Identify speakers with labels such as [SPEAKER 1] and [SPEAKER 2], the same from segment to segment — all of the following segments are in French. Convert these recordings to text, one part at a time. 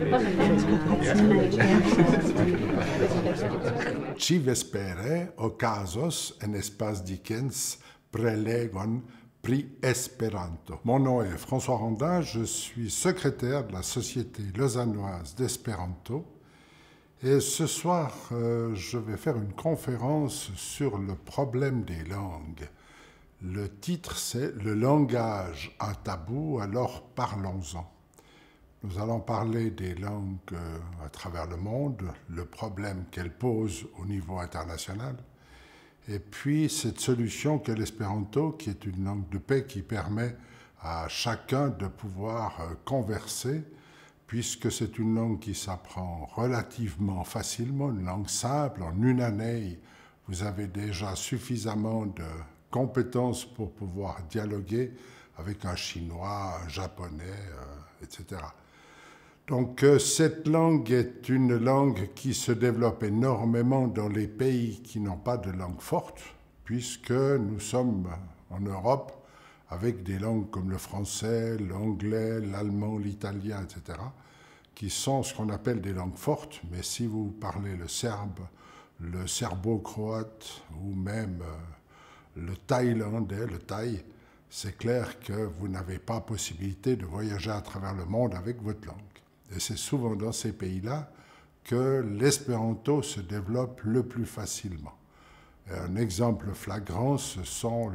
[SPEAKER 1] en espace prelegon Esperanto. Mon nom est François Rondin, je suis secrétaire de la Société lausannoise d'Espéranto et ce soir euh, je vais faire une conférence sur le problème des langues. Le titre c'est Le langage, un tabou, alors parlons-en. Nous allons parler des langues euh, à travers le monde, le problème qu'elles posent au niveau international, et puis cette solution qu'est l'espéranto, qui est une langue de paix qui permet à chacun de pouvoir euh, converser, puisque c'est une langue qui s'apprend relativement facilement, une langue simple. En une année, vous avez déjà suffisamment de compétences pour pouvoir dialoguer avec un chinois, un japonais, euh, etc. Donc euh, cette langue est une langue qui se développe énormément dans les pays qui n'ont pas de langue forte, puisque nous sommes en Europe avec des langues comme le français, l'anglais, l'allemand, l'italien, etc., qui sont ce qu'on appelle des langues fortes, mais si vous parlez le serbe, le serbo-croate ou même euh, le thaïlandais, le thaï, c'est clair que vous n'avez pas possibilité de voyager à travers le monde avec votre langue. Et c'est souvent dans ces pays-là que l'espéranto se développe le plus facilement. un exemple flagrant, ce sont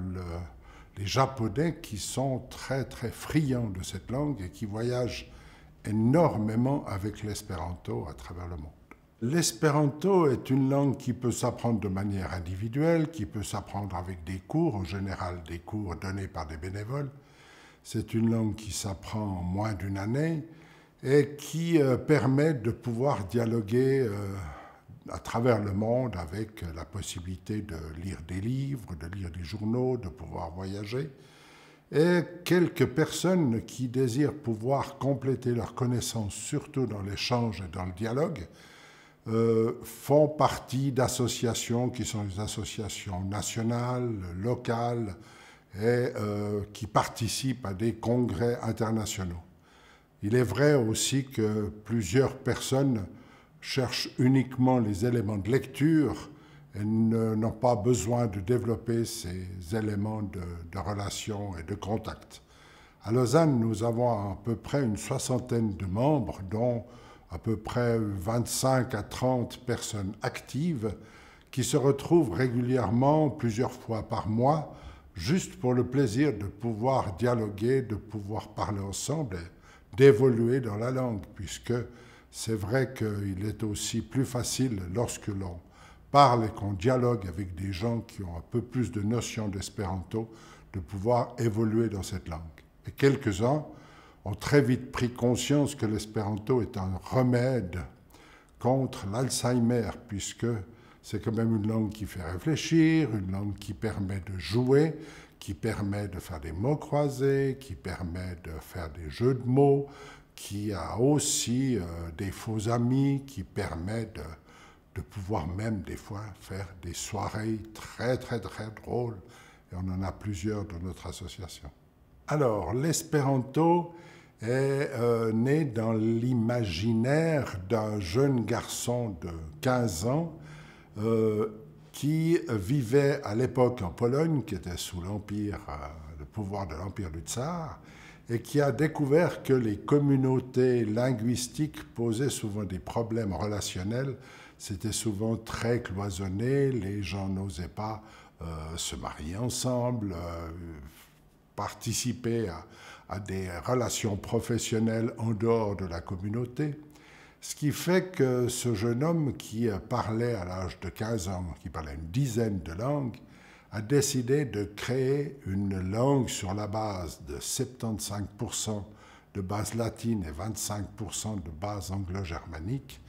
[SPEAKER 1] les Japonais qui sont très très friands de cette langue et qui voyagent énormément avec l'espéranto à travers le monde. L'espéranto est une langue qui peut s'apprendre de manière individuelle, qui peut s'apprendre avec des cours, en général des cours donnés par des bénévoles. C'est une langue qui s'apprend en moins d'une année, et qui euh, permet de pouvoir dialoguer euh, à travers le monde avec la possibilité de lire des livres, de lire des journaux, de pouvoir voyager. Et quelques personnes qui désirent pouvoir compléter leurs connaissances, surtout dans l'échange et dans le dialogue, euh, font partie d'associations qui sont des associations nationales, locales, et qui participent à des congrès internationaux. Il est vrai aussi que plusieurs personnes cherchent uniquement les éléments de lecture et n'ont pas besoin de développer ces éléments de, de relation et de contact. À Lausanne, nous avons à peu près une soixantaine de membres, dont à peu près 25 à 30 personnes actives qui se retrouvent régulièrement, plusieurs fois par mois, juste pour le plaisir de pouvoir dialoguer, de pouvoir parler ensemble d'évoluer dans la langue, puisque c'est vrai qu'il est aussi plus facile lorsque l'on parle et qu'on dialogue avec des gens qui ont un peu plus de notions d'espéranto de pouvoir évoluer dans cette langue. Et quelques-uns ont très vite pris conscience que l'espéranto est un remède contre l'Alzheimer, puisque c'est quand même une langue qui fait réfléchir, une langue qui permet de jouer, qui permet de faire des mots croisés, qui permet de faire des jeux de mots, qui a aussi euh, des faux amis, qui permet de, pouvoir même des fois faire des soirées très très très drôles. Et on en a plusieurs dans notre association. Alors, l'espéranto est euh, né dans l'imaginaire d'un jeune garçon de 15 ans euh, qui vivait à l'époque en Pologne, qui était sous l'empire, euh, le pouvoir de l'empire du tsar, et qui a découvert que les communautés linguistiques posaient souvent des problèmes relationnels. C'était souvent très cloisonné, les gens n'osaient pas euh, se marier ensemble, euh, participer à, des relations professionnelles en dehors de la communauté. Ce qui fait que ce jeune homme qui parlait à l'âge de 15 ans, qui parlait une dizaine de langues, a décidé de créer une langue sur la base de 75% de base latine et 25% de base anglo-germanique,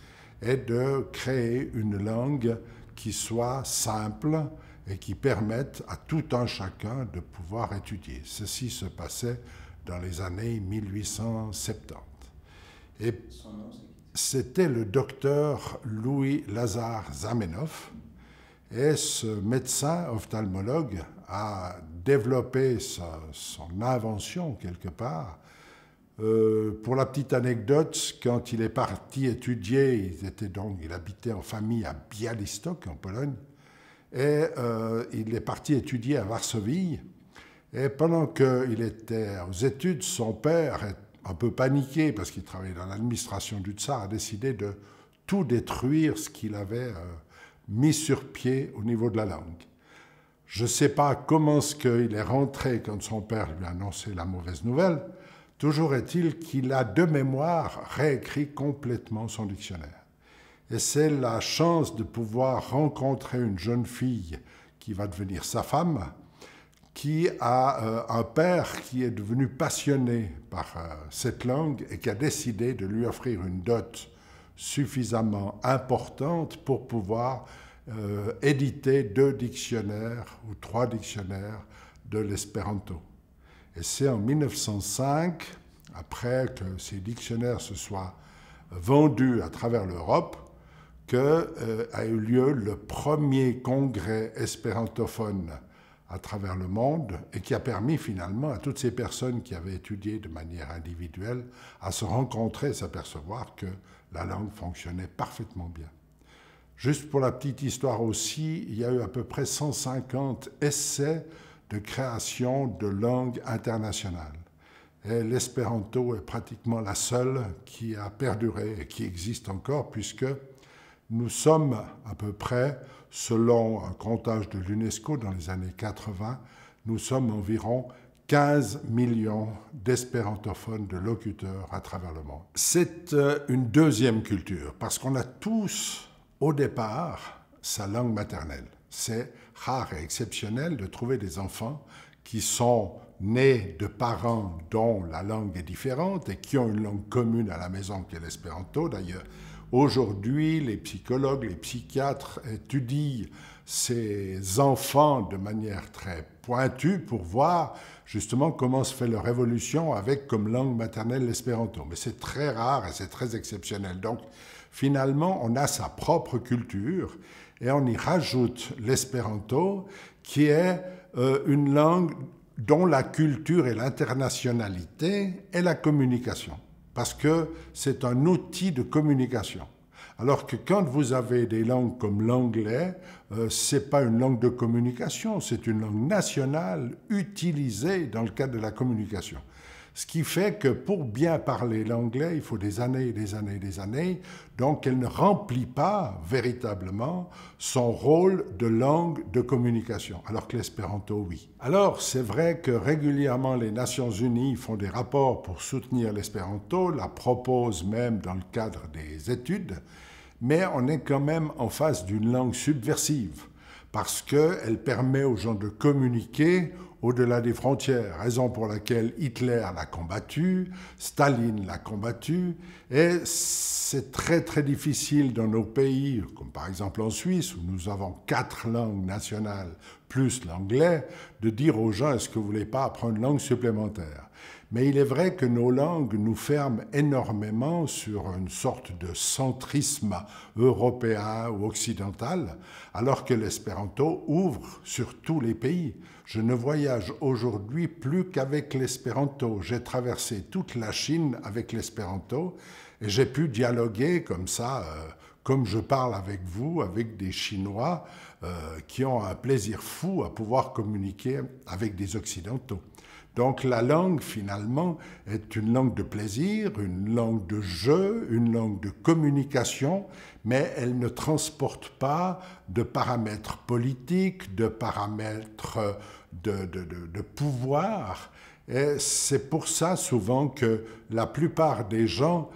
[SPEAKER 1] et de créer une langue qui soit simple et qui permette à tout un chacun de pouvoir étudier. Ceci se passait dans les années 1870 c'était le docteur Louis Lazare Zamenhof. Et ce médecin ophtalmologue a développé son invention quelque part. Euh, pour la petite anecdote, quand il est parti étudier, il, était donc, il habitait en famille à Bialystok, en Pologne, et euh, il est parti étudier à Varsovie. Et pendant qu'il était aux études, son père était un peu paniqué, parce qu'il travaillait dans l'administration du tsar, a décidé de tout détruire ce qu'il avait euh, mis sur pied au niveau de la langue. Je ne sais pas comment ce qu'il est rentré quand son père lui a annoncé la mauvaise nouvelle. Toujours est-il qu'il a de mémoire réécrit complètement son dictionnaire. Et c'est la chance de pouvoir rencontrer une jeune fille qui va devenir sa femme, qui a euh, un père qui est devenu passionné par euh, cette langue et qui a décidé de lui offrir une dot suffisamment importante pour pouvoir euh, éditer deux dictionnaires ou trois dictionnaires de l'espéranto. Et c'est en 1905, après que ces dictionnaires se soient vendus à travers l'Europe, qu'a a eu lieu le premier congrès espérantophone à travers le monde et qui a permis finalement à toutes ces personnes qui avaient étudié de manière individuelle à se rencontrer et s'apercevoir que la langue fonctionnait parfaitement bien. Juste pour la petite histoire aussi, il y a eu à peu près 150 essais de création de langues internationales. Et l'espéranto est pratiquement la seule qui a perduré et qui existe encore puisque nous sommes à peu près, selon un comptage de l'UNESCO dans les années 80, nous sommes environ 15 millions d'espérantophones, de locuteurs à travers le monde. C'est euh, une deuxième culture, parce qu'on a tous, au départ, sa langue maternelle. C'est rare et exceptionnel de trouver des enfants qui sont nés de parents dont la langue est différente et qui ont une langue commune à la maison, qui est l'espéranto d'ailleurs, Aujourd'hui, les psychologues, les psychiatres étudient ces enfants de manière très pointue pour voir justement comment se fait leur évolution avec comme langue maternelle l'espéranto. Mais c'est très rare et c'est très exceptionnel. Donc finalement, on a sa propre culture et on y rajoute l'espéranto qui est euh, une langue dont la culture et l'internationalité est la communication parce que c'est un outil de communication. Alors que quand vous avez des langues comme l'anglais, euh, c'est ce n'est pas une langue de communication, c'est une langue nationale utilisée dans le cadre de la communication. Ce qui fait que pour bien parler l'anglais, il faut des années et des années et des années, donc elle ne remplit pas véritablement son rôle de langue de communication, alors que l'espéranto, oui. Alors, c'est vrai que régulièrement les Nations Unies font des rapports pour soutenir l'espéranto, la proposent même dans le cadre des études, mais on est quand même en face d'une langue subversive, parce qu'elle permet aux gens de communiquer au-delà des frontières, raison pour laquelle Hitler l'a combattu, Staline l'a combattu, et c'est très très difficile dans nos pays, comme par exemple en Suisse, où nous avons quatre langues nationales plus l'anglais, de dire aux gens est-ce que vous ne voulez pas apprendre une langue supplémentaire mais il est vrai que nos langues nous ferment énormément sur une sorte de centrisme européen ou occidental, alors que l'espéranto ouvre sur tous les pays. Je ne voyage aujourd'hui plus qu'avec l'espéranto. J'ai traversé toute la Chine avec l'espéranto et j'ai pu dialoguer comme ça. Euh, comme je parle avec vous, avec des Chinois euh, qui ont un plaisir fou à pouvoir communiquer avec des Occidentaux. Donc la langue, finalement, est une langue de plaisir, une langue de jeu, une langue de communication, mais elle ne transporte pas de paramètres politiques, de paramètres de, pouvoir. Et c'est pour ça souvent que la plupart des gens,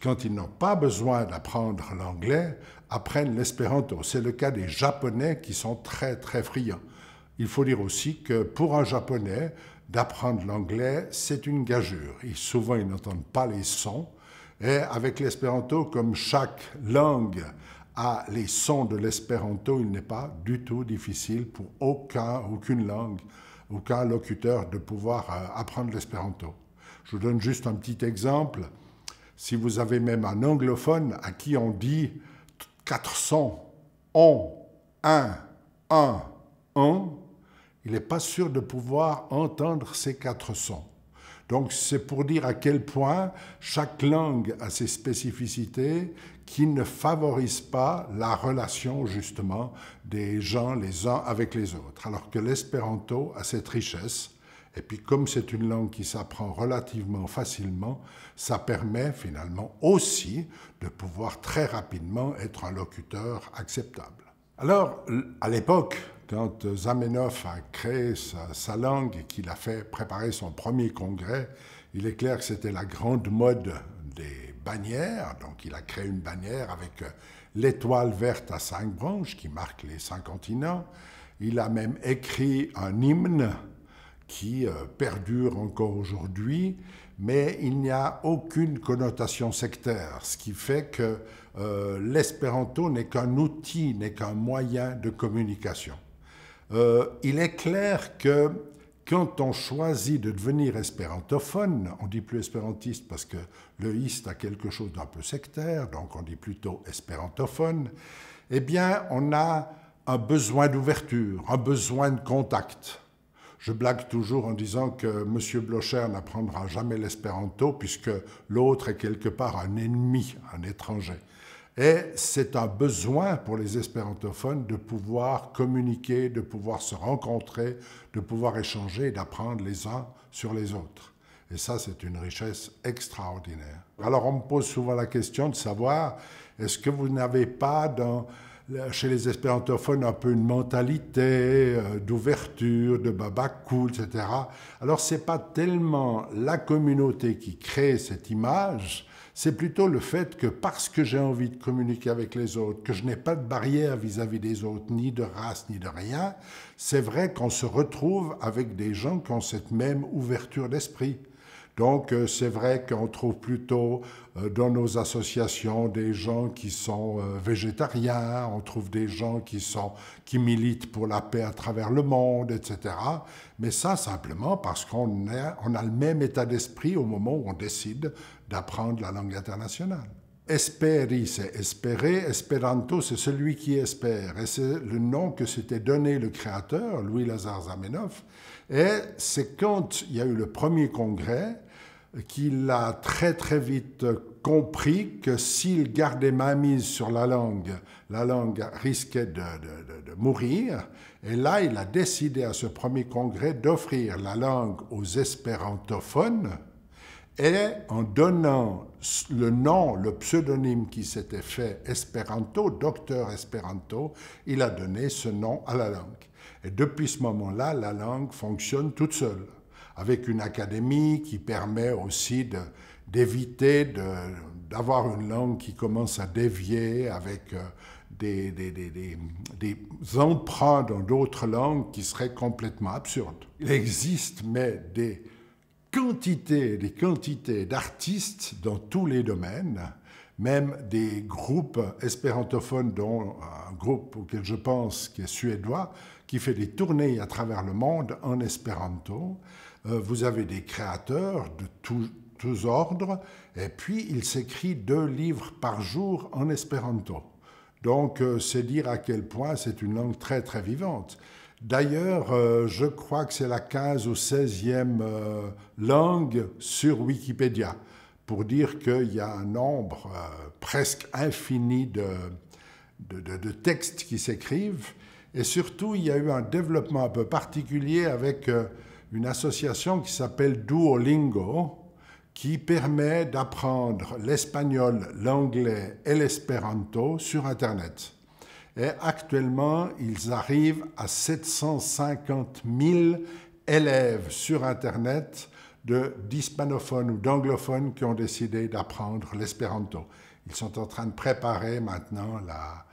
[SPEAKER 1] quand ils n'ont pas besoin d'apprendre l'anglais, apprennent l'espéranto. C'est le cas des Japonais qui sont très très friands. Il faut dire aussi que pour un Japonais, d'apprendre l'anglais, c'est une gageure. Et souvent, ils n'entendent pas les sons. Et avec l'espéranto, comme chaque langue a les sons de l'espéranto, il n'est pas du tout difficile pour aucun, aucune langue, aucun locuteur de pouvoir euh, apprendre l'espéranto. Je vous donne juste un petit exemple. Si vous avez même un anglophone à qui on dit quatre sons, on, un, un, un, il n'est pas sûr de pouvoir entendre ces quatre sons. Donc c'est pour dire à quel point chaque langue a ses spécificités qui ne favorisent pas la relation justement des gens les uns avec les autres, alors que l'espéranto a cette richesse. Et puis comme c'est une langue qui s'apprend relativement facilement, ça permet finalement aussi de pouvoir très rapidement être un locuteur acceptable. Alors, à l'époque, quand euh, Zamenhof a créé sa, langue et qu'il a fait préparer son premier congrès, il est clair que c'était la grande mode des bannières. Donc il a créé une bannière avec euh, l'étoile verte à cinq branches qui marque les cinq continents. Il a même écrit un hymne qui euh, perdure encore aujourd'hui, mais il n'y a aucune connotation sectaire, ce qui fait que l'espéranto n'est qu'un outil, n'est qu'un moyen de communication. Euh, il est clair que quand on choisit de devenir espérantophone, on dit plus espérantiste parce que le ist » a quelque chose d'un peu sectaire, donc on dit plutôt espérantophone, eh bien on a un besoin d'ouverture, un besoin de contact. Je blague toujours en disant que M. Blocher n'apprendra jamais l'espéranto puisque l'autre est quelque part un ennemi, un étranger. Et c'est un besoin pour les espérantophones de pouvoir communiquer, de pouvoir se rencontrer, de pouvoir échanger d'apprendre les uns sur les autres. Et ça, c'est une richesse extraordinaire. Alors, on me pose souvent la question de savoir, est-ce que vous n'avez pas chez les espérantophones un peu une mentalité euh, d'ouverture, de baba cool, etc. Alors, ce n'est pas tellement la communauté qui crée cette image, c'est plutôt le fait que parce que j'ai envie de communiquer avec les autres, que je n'ai pas de barrière vis-à-vis des autres, ni de race, ni de rien, c'est vrai qu'on se retrouve avec des gens qui ont cette même ouverture d'esprit. Donc euh, c'est vrai qu'on trouve plutôt euh, dans nos associations des gens qui sont euh, végétariens, on trouve des gens qui, militent pour la paix à travers le monde, etc. Mais ça simplement parce qu'on a le même état d'esprit au moment où on décide d'apprendre la langue internationale. Esperi, c'est espérer. Esperanto, c'est celui qui espère. Et c'est le nom que s'était donné le créateur, Louis Lazare Zamenhof. Et c'est quand il y a eu le premier congrès qu'il a très très vite compris que s'il gardait ma mise sur la langue, la langue risquait de, de mourir. Et là, il a décidé à ce premier congrès d'offrir la langue aux espérantophones, et en donnant le nom, le pseudonyme qui s'était fait Esperanto, docteur Esperanto, il a donné ce nom à la langue. Et depuis ce moment-là, la langue fonctionne toute seule, avec une académie qui permet aussi d'éviter d'avoir une langue qui commence à dévier avec euh, des, des, des emprunts dans d'autres langues qui seraient complètement absurdes. Il existe, mais des quantité, des quantités d'artistes dans tous les domaines, même des groupes espérantophones, dont un groupe auquel je pense qui est suédois, qui fait des tournées à travers le monde en espéranto. Euh, vous avez des créateurs de tous ordres, et puis il s'écrit deux livres par jour en espéranto. Donc euh, c'est dire à quel point c'est une langue très très vivante. D'ailleurs, euh, je crois que c'est la 15 e ou 16e euh, langue sur Wikipédia, pour dire qu'il y a un nombre euh, presque infini de, de textes qui s'écrivent. Et surtout, il y a eu un développement un peu particulier avec une association qui s'appelle Duolingo, qui permet d'apprendre l'espagnol, l'anglais et l'espéranto sur Internet. Et actuellement, ils arrivent à 750 000 élèves sur Internet d'hispanophones ou d'anglophones qui ont décidé d'apprendre l'espéranto. Ils sont en train de préparer maintenant la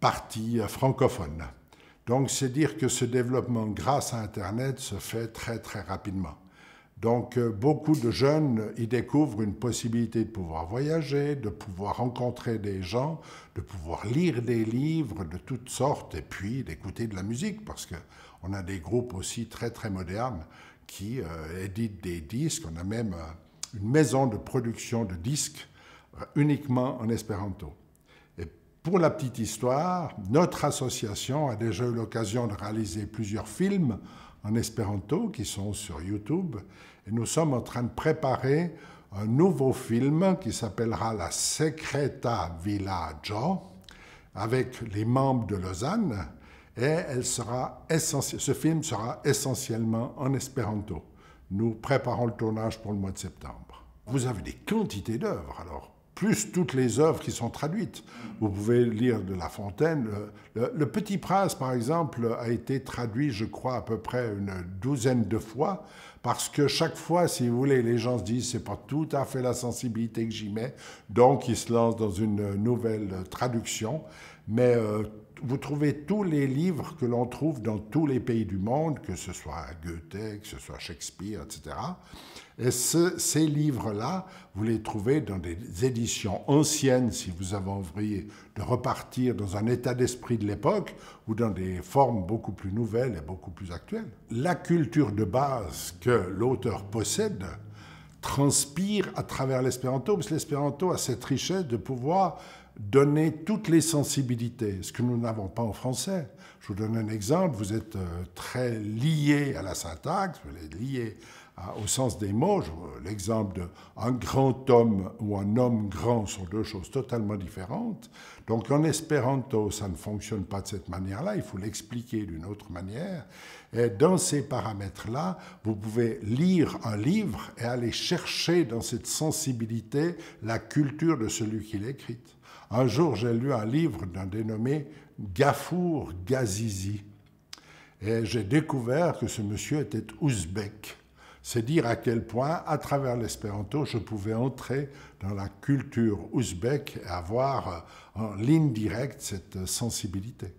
[SPEAKER 1] partie euh, francophone. Donc c'est dire que ce développement grâce à Internet se fait très très rapidement. Donc euh, beaucoup de jeunes y découvrent une possibilité de pouvoir voyager, de pouvoir rencontrer des gens, de pouvoir lire des livres de toutes sortes et puis d'écouter de la musique parce qu'on a des groupes aussi très très modernes qui euh, éditent des disques. On a même euh, une maison de production de disques uniquement en espéranto. Et pour la petite histoire, notre association a déjà eu l'occasion de réaliser plusieurs films en espéranto qui sont sur YouTube. Et nous sommes en train de préparer un nouveau film qui s'appellera La Secreta Villaggio avec les membres de Lausanne et elle sera ce film sera essentiellement en espéranto. Nous préparons le tournage pour le mois de septembre. Vous avez des quantités d'œuvres alors plus toutes les œuvres qui sont traduites. Vous pouvez lire de La Fontaine. Le, Petit Prince, par exemple, a été traduit, je crois, à peu près une douzaine de fois, parce que chaque fois, si vous voulez, les gens se disent, c'est pas tout à fait la sensibilité que j'y mets, donc ils se lancent dans une nouvelle traduction. Mais euh, vous trouvez tous les livres que l'on trouve dans tous les pays du monde, que ce soit Goethe, que ce soit Shakespeare, etc. Et ces livres-là, vous les trouvez dans des éditions anciennes, si vous avez envie de repartir dans un état d'esprit de l'époque, ou dans des formes beaucoup plus nouvelles et beaucoup plus actuelles. La culture de base que l'auteur possède transpire à travers l'espéranto, parce que l'espéranto a cette richesse de pouvoir donner toutes les sensibilités, ce que nous n'avons pas en français. Je vous donne un exemple, vous êtes euh, très lié à la syntaxe, vous êtes lié ah, au sens des mots. L'exemple d'un grand homme ou un homme grand sont deux choses totalement différentes. Donc en espéranto, ça ne fonctionne pas de cette manière-là, il faut l'expliquer d'une autre manière. Et dans ces paramètres-là, vous pouvez lire un livre et aller chercher dans cette sensibilité la culture de celui qui l'écrit. Un jour, j'ai lu un livre d'un dénommé Gafour Gazizi. Et j'ai découvert que ce monsieur était ouzbek. C'est dire à quel point, à travers l'espéranto, je pouvais entrer dans la culture ouzbek et avoir euh, en ligne directe cette euh, sensibilité.